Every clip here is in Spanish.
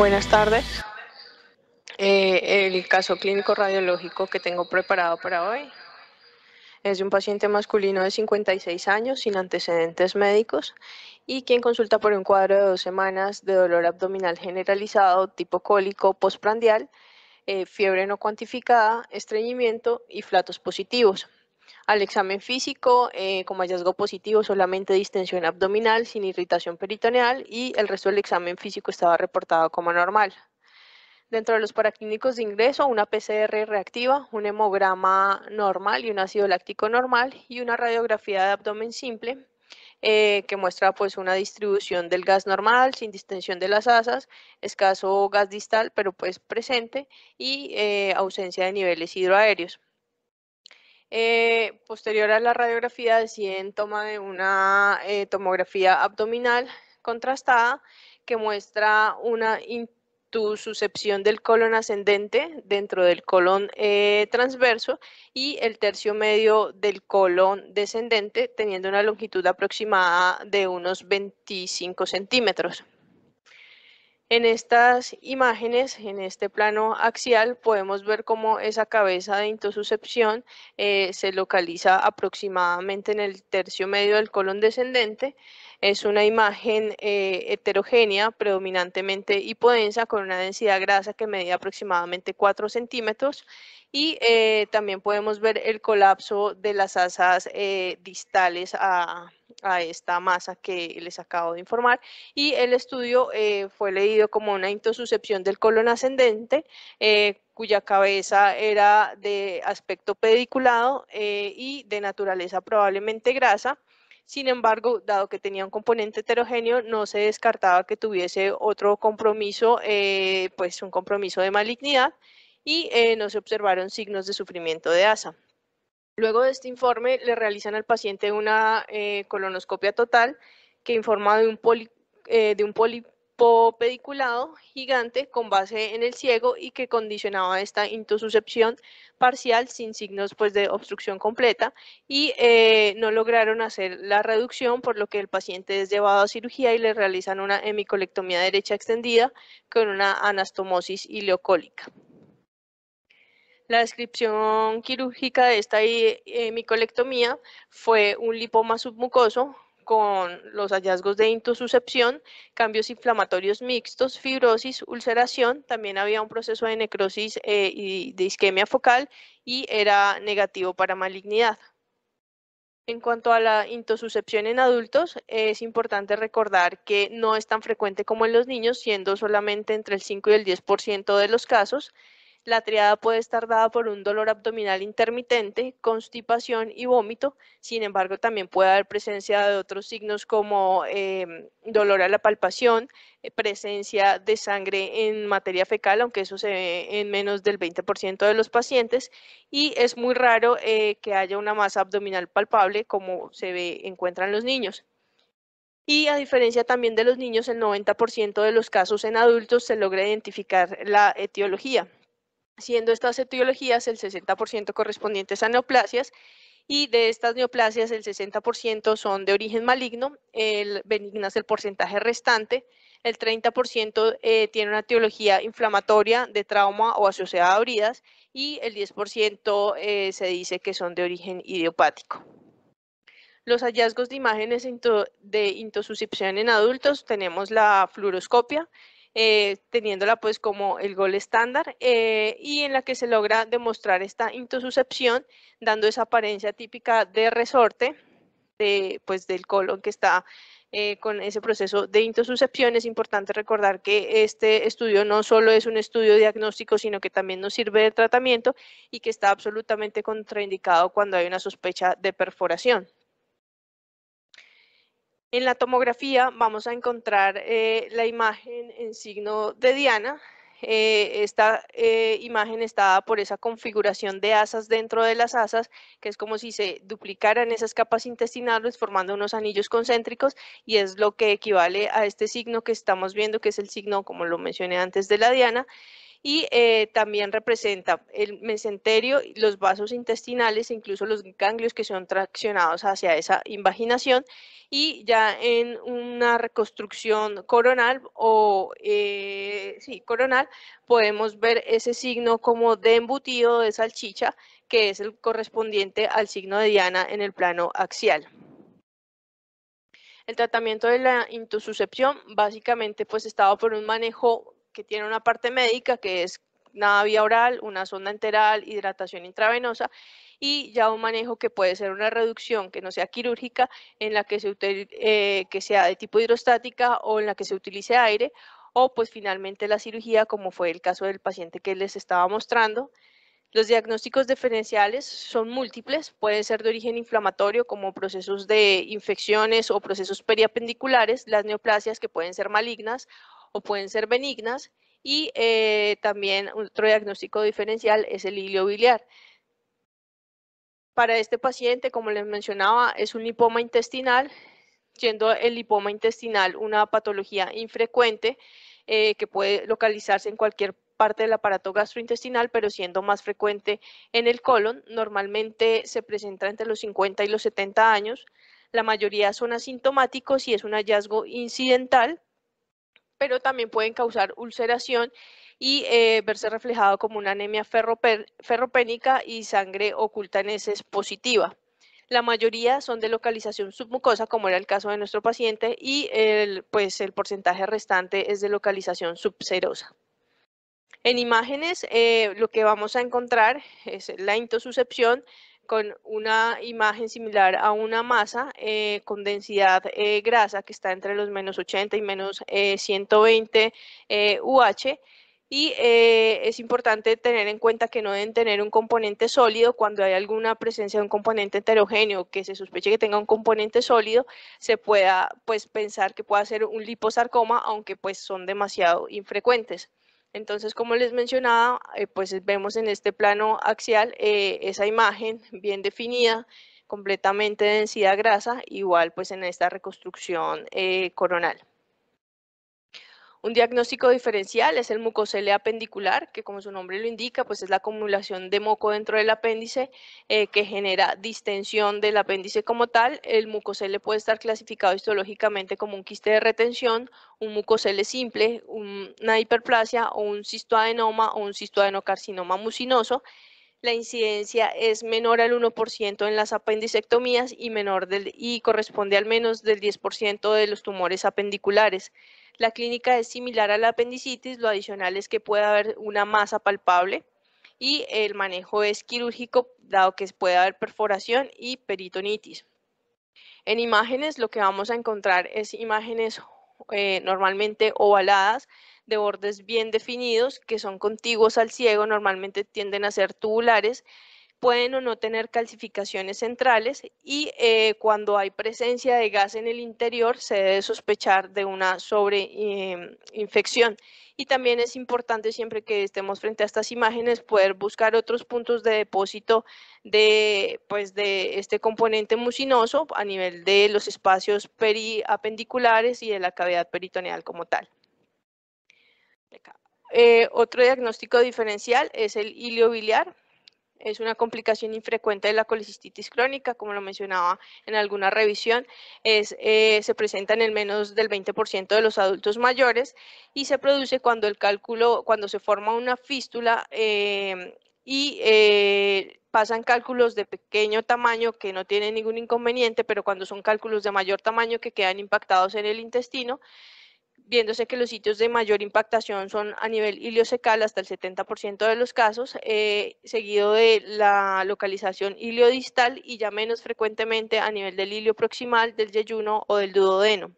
Buenas tardes. Eh, el caso clínico radiológico que tengo preparado para hoy es de un paciente masculino de 56 años sin antecedentes médicos y quien consulta por un cuadro de dos semanas de dolor abdominal generalizado tipo cólico postprandial, eh, fiebre no cuantificada, estreñimiento y flatos positivos. Al examen físico, eh, como hallazgo positivo, solamente distensión abdominal sin irritación peritoneal y el resto del examen físico estaba reportado como normal. Dentro de los paraclínicos de ingreso, una PCR reactiva, un hemograma normal y un ácido láctico normal y una radiografía de abdomen simple eh, que muestra pues una distribución del gas normal sin distensión de las asas, escaso gas distal pero pues presente y eh, ausencia de niveles hidroaéreos. Eh, posterior a la radiografía se toma de una eh, tomografía abdominal contrastada que muestra una intususcepción del colon ascendente dentro del colon eh, transverso y el tercio medio del colon descendente teniendo una longitud aproximada de unos 25 centímetros. En estas imágenes, en este plano axial, podemos ver cómo esa cabeza de intosucepción eh, se localiza aproximadamente en el tercio medio del colon descendente. Es una imagen eh, heterogénea, predominantemente hipodensa, con una densidad grasa que medía aproximadamente 4 centímetros. Y eh, también podemos ver el colapso de las asas distales a, a esta masa que les acabo de informar y el estudio eh, fue leído como una intosucepción del colon ascendente eh, cuya cabeza era de aspecto pediculado eh, y de naturaleza probablemente grasa. Sin embargo, dado que tenía un componente heterogéneo, no se descartaba que tuviese otro compromiso, pues un compromiso de malignidad y no se observaron signos de sufrimiento de asa. Luego de este informe, le realizan al paciente una eh, colonoscopia total que informa de un, eh, polipopediculado pediculado gigante con base en el ciego y que condicionaba esta intususcepción parcial sin signos pues, de obstrucción completa y eh, no lograron hacer la reducción, por lo que el paciente es llevado a cirugía y le realizan una hemicolectomía derecha extendida con una anastomosis ileocólica. La descripción quirúrgica de esta eh, micolectomía fue un lipoma submucoso con los hallazgos de intosucepción, cambios inflamatorios mixtos, fibrosis, ulceración, también había un proceso de necrosis eh, y de isquemia focal y era negativo para malignidad. En cuanto a la intosucepción en adultos, es importante recordar que no es tan frecuente como en los niños, siendo solamente entre el 5 y el 10% de los casos. La triada puede estar dada por un dolor abdominal intermitente, constipación y vómito. Sin embargo, también puede haber presencia de otros signos como em, dolor a la palpación, eh, presencia de sangre en materia fecal, aunque eso se ve en menos del 20% de los pacientes. Y es muy raro eh, que haya una masa abdominal palpable como se ve, encuentran los niños. Y a diferencia también de los niños, el 90% de los casos en adultos se logra identificar la etiología siendo estas etiologías el 60% correspondientes a neoplasias y de estas neoplasias el 60% son de origen maligno, el benigno es el porcentaje restante, el 30% eh, tiene una etiología inflamatoria de trauma o asociada a heridas y el 10% eh, se dice que son de origen idiopático. Los hallazgos de imágenes de intosuscepción en adultos tenemos la fluoroscopia, eh, teniéndola pues como el gol estándar eh, y en la que se logra demostrar esta intosucepción dando esa apariencia típica de resorte de, pues del colon que está eh, con ese proceso de intosucepción. Es importante recordar que este estudio no solo es un estudio diagnóstico, sino que también nos sirve de tratamiento y que está absolutamente contraindicado cuando hay una sospecha de perforación. En la tomografía vamos a encontrar eh, la imagen en signo de Diana. Eh, esta eh, imagen está por esa configuración de asas dentro de las asas, que es como si se duplicaran esas capas intestinales formando unos anillos concéntricos y es lo que equivale a este signo que estamos viendo, que es el signo, como lo mencioné antes, de la diana y eh, también representa el mesenterio, los vasos intestinales, incluso los ganglios que son traccionados hacia esa invaginación y ya en una reconstrucción coronal o eh, coronal podemos ver ese signo como de embutido de salchicha que es el correspondiente al signo de Diana en el plano axial. El tratamiento de la intosucepción, básicamente pues estaba por un manejo que tiene una parte médica que es nada vía oral, una sonda enteral, hidratación intravenosa y ya un manejo que puede ser una reducción que no sea quirúrgica, en la que, se, eh, que sea de tipo hidrostática o en la que se utilice aire, o pues finalmente la cirugía, como fue el caso del paciente que les estaba mostrando. Los diagnósticos diferenciales son múltiples, pueden ser de origen inflamatorio como procesos de infecciones o procesos periapendiculares, las neoplasias que pueden ser malignas o pueden ser benignas. Y eh, también otro diagnóstico diferencial es el hilio biliar. Para este paciente, como les mencionaba, es un lipoma intestinal, siendo el lipoma intestinal una patología infrecuente eh, que puede localizarse en cualquier parte del aparato gastrointestinal, pero siendo más frecuente en el colon. Normalmente se presenta entre los 50 y los 70 años. La mayoría son asintomáticos y es un hallazgo incidental pero también pueden causar ulceración y eh, verse reflejado como una anemia ferropénica y sangre oculta en heces positiva. La mayoría son de localización submucosa, como era el caso de nuestro paciente, y el, pues, el porcentaje restante es de localización subserosa. En imágenes, eh, lo que vamos a encontrar es la intosucepción con una imagen similar a una masa eh, con densidad eh, grasa que está entre los menos 80 y menos 120 eh, UH. Y es importante tener en cuenta que no deben tener un componente sólido. Cuando hay alguna presencia de un componente heterogéneo que se sospeche que tenga un componente sólido, se pueda pues, pensar que pueda ser un liposarcoma, aunque pues, son demasiado infrecuentes. Entonces, como les mencionaba, eh, pues vemos en este plano axial eh, esa imagen bien definida, completamente de densidad grasa, igual pues en esta reconstrucción eh, coronal. Un diagnóstico diferencial es el mucosele apendicular, que como su nombre lo indica, pues es la acumulación de moco dentro del apéndice eh, que genera distensión del apéndice como tal. El mucosele puede estar clasificado histológicamente como un quiste de retención, un mucosele simple, una hiperplasia o un cistoadenoma o un cistoadenocarcinoma mucinoso la incidencia es menor al 1% en las apendicectomías y, menor del, y corresponde al menos del 10% de los tumores apendiculares. La clínica es similar a la apendicitis, lo adicional es que puede haber una masa palpable y el manejo es quirúrgico, dado que puede haber perforación y peritonitis. En imágenes lo que vamos a encontrar es imágenes eh, normalmente ovaladas de bordes bien definidos que son contiguos al ciego, normalmente tienden a ser tubulares pueden o no tener calcificaciones centrales y eh, cuando hay presencia de gas en el interior se debe sospechar de una sobreinfección. Em, y también es importante siempre que estemos frente a estas imágenes poder buscar otros puntos de depósito de, pues, este componente mucinoso a nivel de los espacios periapendiculares y de la cavidad peritoneal como tal. Eh, otro diagnóstico diferencial es el biliar es una complicación infrecuente de la colecistitis crónica, como lo mencionaba en alguna revisión, eh, se presenta en el menos del 20% de los adultos mayores y se produce cuando el cálculo, cuando se forma una fístula eh, y eh, pasan cálculos de pequeño tamaño que no tienen ningún inconveniente, pero cuando son cálculos de mayor tamaño que quedan impactados en el intestino, viéndose que los sitios de mayor impactación son a nivel iliocecal hasta el 70% de los casos, eh, seguido de la localización iliodistal y ya menos frecuentemente a nivel del ilio proximal, del yeyuno o del duodeno.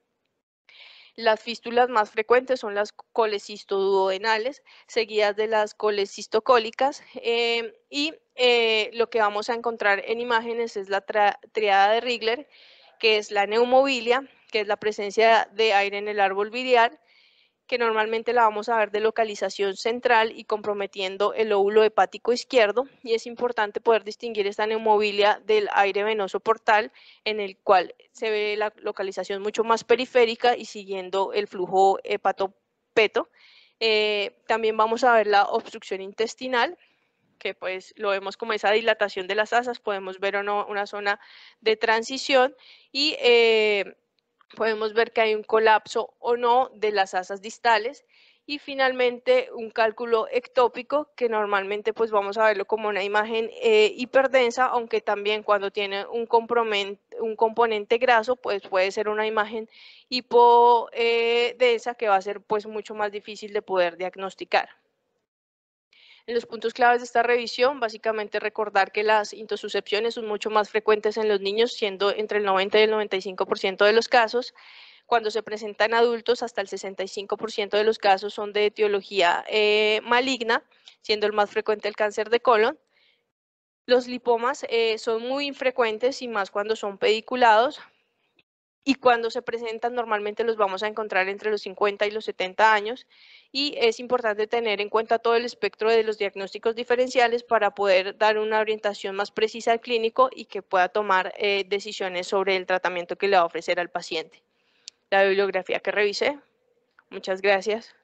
Las fístulas más frecuentes son las colecistoduodenales, seguidas de las colecistocólicas eh, y eh, lo que vamos a encontrar en imágenes es la triada de Riegler, que es la neumobilia, que es la presencia de aire en el árbol biliar, que normalmente la vamos a ver de localización central y comprometiendo el óvulo hepático izquierdo. Y es importante poder distinguir esta neumobilia del aire venoso portal, en el cual se ve la localización mucho más periférica y siguiendo el flujo hepatopeto. Eh, también vamos a ver la obstrucción intestinal, que pues lo vemos como esa dilatación de las asas, podemos ver o no una zona de transición y eh, podemos ver que hay un colapso o no de las asas distales y finalmente un cálculo ectópico que normalmente pues vamos a verlo como una imagen eh, hiperdensa, aunque también cuando tiene un, un componente graso pues puede ser una imagen hipodensa eh, que va a ser pues mucho más difícil de poder diagnosticar los puntos claves de esta revisión, básicamente recordar que las intosucepciones son mucho más frecuentes en los niños, siendo entre el 90 y el 95% de los casos. Cuando se presentan adultos, hasta el 65% de los casos son de etiología eh, maligna, siendo el más frecuente el cáncer de colon. Los lipomas eh, son muy infrecuentes y más cuando son pediculados, y cuando se presentan normalmente los vamos a encontrar entre los 50 y los 70 años y es importante tener en cuenta todo el espectro de los diagnósticos diferenciales para poder dar una orientación más precisa al clínico y que pueda tomar eh, decisiones sobre el tratamiento que le va a ofrecer al paciente. La bibliografía que revisé, muchas gracias.